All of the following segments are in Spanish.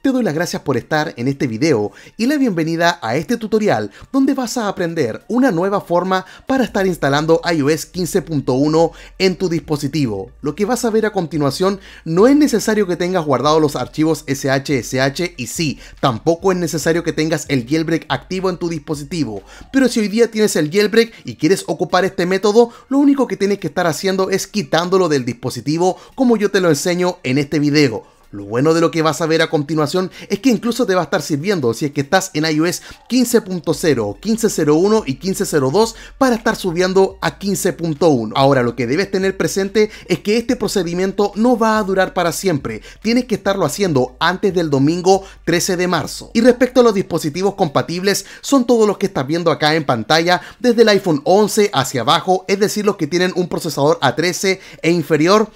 te doy las gracias por estar en este video y la bienvenida a este tutorial donde vas a aprender una nueva forma para estar instalando iOS 15.1 en tu dispositivo. Lo que vas a ver a continuación no es necesario que tengas guardados los archivos SHSH y sí, tampoco es necesario que tengas el jailbreak activo en tu dispositivo. Pero si hoy día tienes el jailbreak y quieres ocupar este método, lo único que tienes que estar haciendo es quitándolo del dispositivo como yo te lo enseño en este video. Lo bueno de lo que vas a ver a continuación es que incluso te va a estar sirviendo si es que estás en iOS 15.0, 15.01 y 15.02 para estar subiendo a 15.1. Ahora lo que debes tener presente es que este procedimiento no va a durar para siempre, tienes que estarlo haciendo antes del domingo 13 de marzo. Y respecto a los dispositivos compatibles, son todos los que estás viendo acá en pantalla, desde el iPhone 11 hacia abajo, es decir, los que tienen un procesador A13 e inferior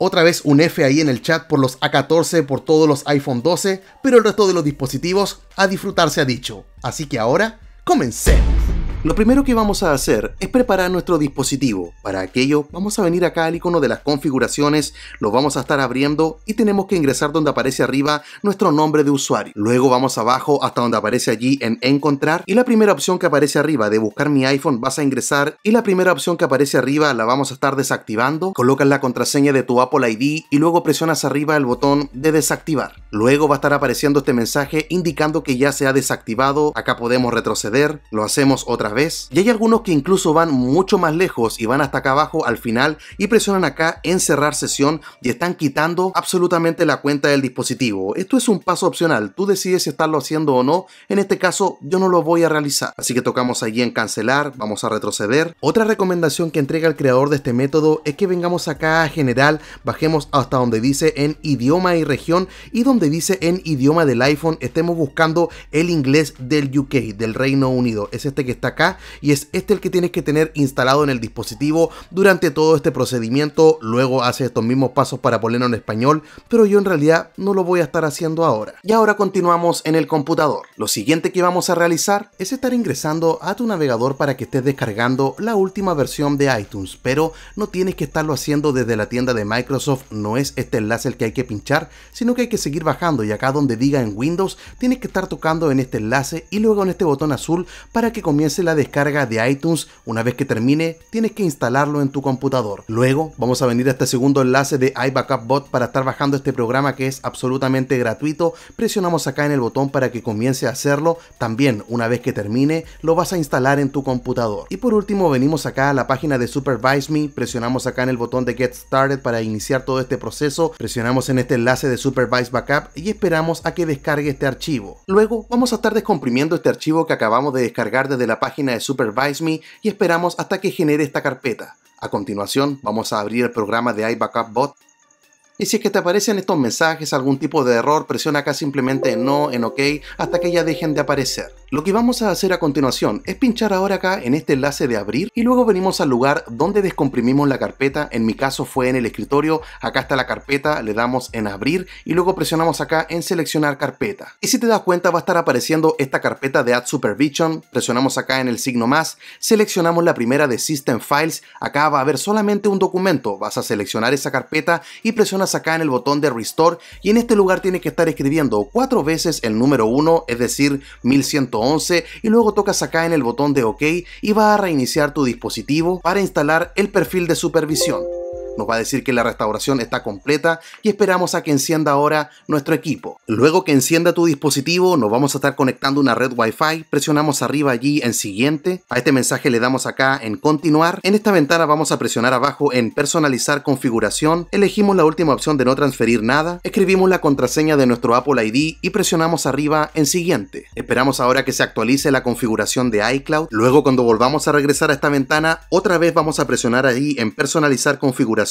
otra vez un F ahí en el chat por los A14, por todos los iPhone 12, pero el resto de los dispositivos a disfrutar se ha dicho. Así que ahora, comencemos. Lo primero que vamos a hacer es preparar nuestro dispositivo. Para aquello vamos a venir acá al icono de las configuraciones, lo vamos a estar abriendo y tenemos que ingresar donde aparece arriba nuestro nombre de usuario. Luego vamos abajo hasta donde aparece allí en encontrar y la primera opción que aparece arriba de buscar mi iPhone vas a ingresar y la primera opción que aparece arriba la vamos a estar desactivando. Colocas la contraseña de tu Apple ID y luego presionas arriba el botón de desactivar. Luego va a estar apareciendo este mensaje indicando que ya se ha desactivado. Acá podemos retroceder, lo hacemos otra vez. Y hay algunos que incluso van mucho más lejos y van hasta acá abajo al final y presionan acá en cerrar sesión y están quitando absolutamente la cuenta del dispositivo. Esto es un paso opcional, tú decides si estarlo haciendo o no. En este caso yo no lo voy a realizar. Así que tocamos allí en cancelar, vamos a retroceder. Otra recomendación que entrega el creador de este método es que vengamos acá a general, bajemos hasta donde dice en idioma y región y donde dice en idioma del iPhone estemos buscando el inglés del UK, del Reino Unido. Es este que está y es este el que tienes que tener instalado en el dispositivo durante todo este procedimiento. Luego haces estos mismos pasos para ponerlo en español, pero yo en realidad no lo voy a estar haciendo ahora. Y ahora continuamos en el computador. Lo siguiente que vamos a realizar es estar ingresando a tu navegador para que estés descargando la última versión de iTunes, pero no tienes que estarlo haciendo desde la tienda de Microsoft, no es este enlace el que hay que pinchar, sino que hay que seguir bajando y acá donde diga en Windows tienes que estar tocando en este enlace y luego en este botón azul para que comience la la descarga de iTunes. Una vez que termine, tienes que instalarlo en tu computador. Luego, vamos a venir a este segundo enlace de iBackupBot para estar bajando este programa que es absolutamente gratuito. Presionamos acá en el botón para que comience a hacerlo. También, una vez que termine, lo vas a instalar en tu computador. Y por último, venimos acá a la página de Supervise Me, presionamos acá en el botón de Get Started para iniciar todo este proceso, presionamos en este enlace de Supervise Backup y esperamos a que descargue este archivo. Luego, vamos a estar descomprimiendo este archivo que acabamos de descargar desde la página de Supervise Me y esperamos hasta que genere esta carpeta. A continuación, vamos a abrir el programa de iBackupBot Bot. Y si es que te aparecen estos mensajes, algún tipo de error, presiona acá simplemente en no, en ok, hasta que ya dejen de aparecer. Lo que vamos a hacer a continuación es pinchar ahora acá en este enlace de abrir y luego venimos al lugar donde descomprimimos la carpeta, en mi caso fue en el escritorio, acá está la carpeta, le damos en abrir y luego presionamos acá en seleccionar carpeta. Y si te das cuenta va a estar apareciendo esta carpeta de Ad Supervision, presionamos acá en el signo más, seleccionamos la primera de System Files, acá va a haber solamente un documento, vas a seleccionar esa carpeta y presionas acá en el botón de Restore y en este lugar tienes que estar escribiendo cuatro veces el número 1, es decir 1100 11 y luego tocas acá en el botón de OK y va a reiniciar tu dispositivo para instalar el perfil de supervisión. Nos va a decir que la restauración está completa y esperamos a que encienda ahora nuestro equipo. Luego que encienda tu dispositivo, nos vamos a estar conectando una red Wi-Fi. Presionamos arriba allí en siguiente. A este mensaje le damos acá en continuar. En esta ventana vamos a presionar abajo en personalizar configuración. Elegimos la última opción de no transferir nada. Escribimos la contraseña de nuestro Apple ID y presionamos arriba en siguiente. Esperamos ahora que se actualice la configuración de iCloud. Luego cuando volvamos a regresar a esta ventana, otra vez vamos a presionar allí en personalizar configuración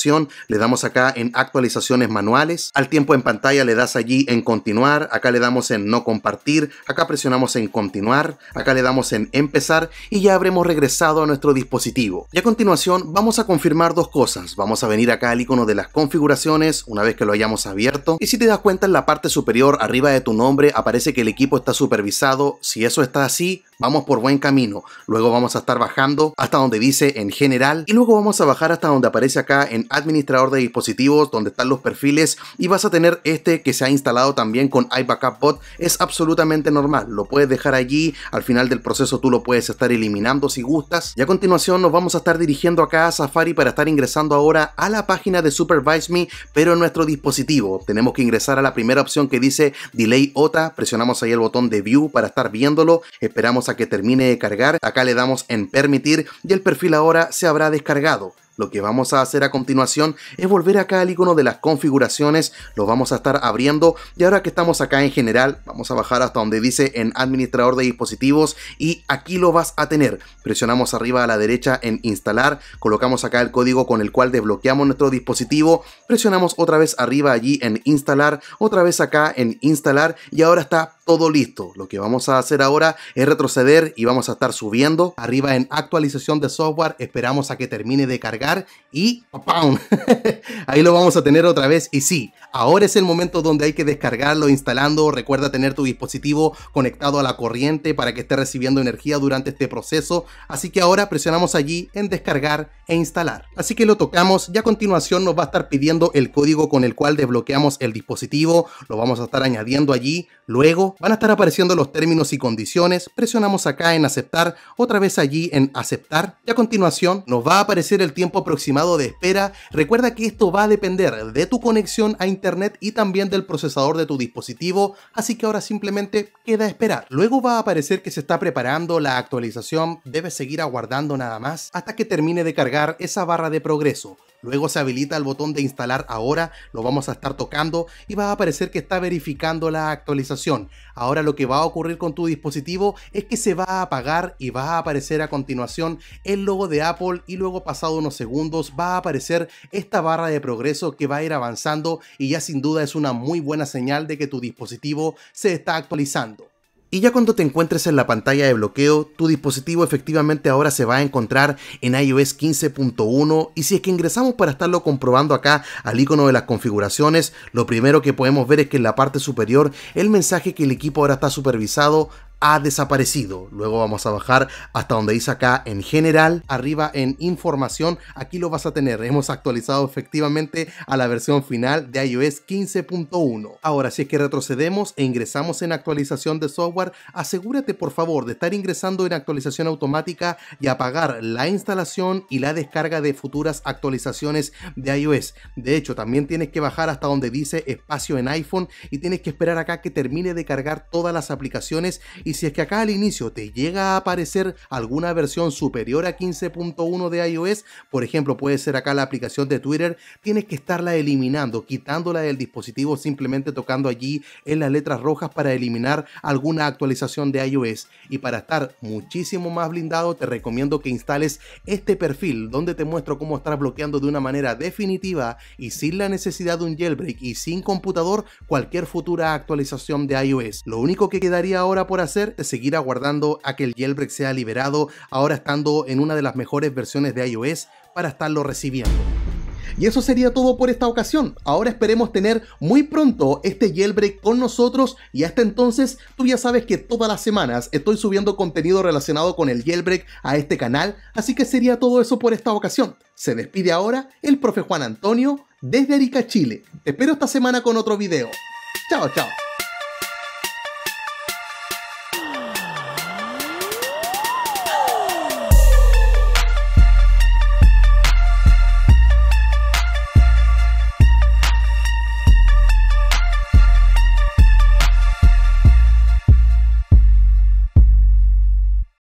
le damos acá en actualizaciones manuales, al tiempo en pantalla le das allí en continuar, acá le damos en no compartir, acá presionamos en continuar, acá le damos en empezar y ya habremos regresado a nuestro dispositivo. Y a continuación vamos a confirmar dos cosas, vamos a venir acá al icono de las configuraciones una vez que lo hayamos abierto y si te das cuenta en la parte superior arriba de tu nombre aparece que el equipo está supervisado, si eso está así Vamos por buen camino. Luego vamos a estar bajando hasta donde dice en general y luego vamos a bajar hasta donde aparece acá en administrador de dispositivos donde están los perfiles y vas a tener este que se ha instalado también con iBackupBot Es absolutamente normal. Lo puedes dejar allí. Al final del proceso tú lo puedes estar eliminando si gustas. Y a continuación nos vamos a estar dirigiendo acá a Safari para estar ingresando ahora a la página de SuperviseMe pero en nuestro dispositivo. Tenemos que ingresar a la primera opción que dice Delay OTA. Presionamos ahí el botón de View para estar viéndolo. Esperamos a que termine de cargar, acá le damos en permitir y el perfil ahora se habrá descargado. Lo que vamos a hacer a continuación es volver acá al icono de las configuraciones, lo vamos a estar abriendo y ahora que estamos acá en general, vamos a bajar hasta donde dice en administrador de dispositivos y aquí lo vas a tener. Presionamos arriba a la derecha en instalar, colocamos acá el código con el cual desbloqueamos nuestro dispositivo, presionamos otra vez arriba allí en instalar, otra vez acá en instalar y ahora está todo listo. Lo que vamos a hacer ahora es retroceder y vamos a estar subiendo arriba en actualización de software, esperamos a que termine de cargar y Ahí lo vamos a tener otra vez. Y sí, Ahora es el momento donde hay que descargarlo, instalando. Recuerda tener tu dispositivo conectado a la corriente para que esté recibiendo energía durante este proceso. Así que ahora presionamos allí en descargar e instalar. Así que lo tocamos y a continuación nos va a estar pidiendo el código con el cual desbloqueamos el dispositivo. Lo vamos a estar añadiendo allí. Luego van a estar apareciendo los términos y condiciones. Presionamos acá en aceptar, otra vez allí en aceptar. Ya a continuación nos va a aparecer el tiempo aproximado de espera. Recuerda que esto va a depender de tu conexión a internet internet y también del procesador de tu dispositivo, así que ahora simplemente queda esperar. Luego va a aparecer que se está preparando la actualización, debes seguir aguardando nada más hasta que termine de cargar esa barra de progreso. Luego se habilita el botón de instalar ahora, lo vamos a estar tocando y va a aparecer que está verificando la actualización. Ahora lo que va a ocurrir con tu dispositivo es que se va a apagar y va a aparecer a continuación el logo de Apple y luego pasado unos segundos va a aparecer esta barra de progreso que va a ir avanzando y ya sin duda es una muy buena señal de que tu dispositivo se está actualizando. Y ya cuando te encuentres en la pantalla de bloqueo, tu dispositivo efectivamente ahora se va a encontrar en iOS 15.1 y si es que ingresamos para estarlo comprobando acá al icono de las configuraciones, lo primero que podemos ver es que en la parte superior el mensaje que el equipo ahora está supervisado ha desaparecido. Luego vamos a bajar hasta donde dice acá en general, arriba en información, aquí lo vas a tener. Hemos actualizado efectivamente a la versión final de iOS 15.1. Ahora, si es que retrocedemos e ingresamos en actualización de software, asegúrate por favor de estar ingresando en actualización automática y apagar la instalación y la descarga de futuras actualizaciones de iOS. De hecho, también tienes que bajar hasta donde dice espacio en iPhone y tienes que esperar acá que termine de cargar todas las aplicaciones y si es que acá al inicio te llega a aparecer alguna versión superior a 15.1 de iOS, por ejemplo puede ser acá la aplicación de Twitter, tienes que estarla eliminando, quitándola del dispositivo simplemente tocando allí en las letras rojas para eliminar alguna actualización de iOS. Y para estar muchísimo más blindado te recomiendo que instales este perfil donde te muestro cómo estar bloqueando de una manera definitiva y sin la necesidad de un jailbreak y sin computador cualquier futura actualización de iOS. Lo único que quedaría ahora por hacer de seguir aguardando a que el jailbreak sea liberado, ahora estando en una de las mejores versiones de iOS para estarlo recibiendo. Y eso sería todo por esta ocasión. Ahora esperemos tener muy pronto este jailbreak con nosotros y hasta entonces tú ya sabes que todas las semanas estoy subiendo contenido relacionado con el jailbreak a este canal, así que sería todo eso por esta ocasión. Se despide ahora el profe Juan Antonio desde Arica, Chile. Te espero esta semana con otro video. Chao, chao.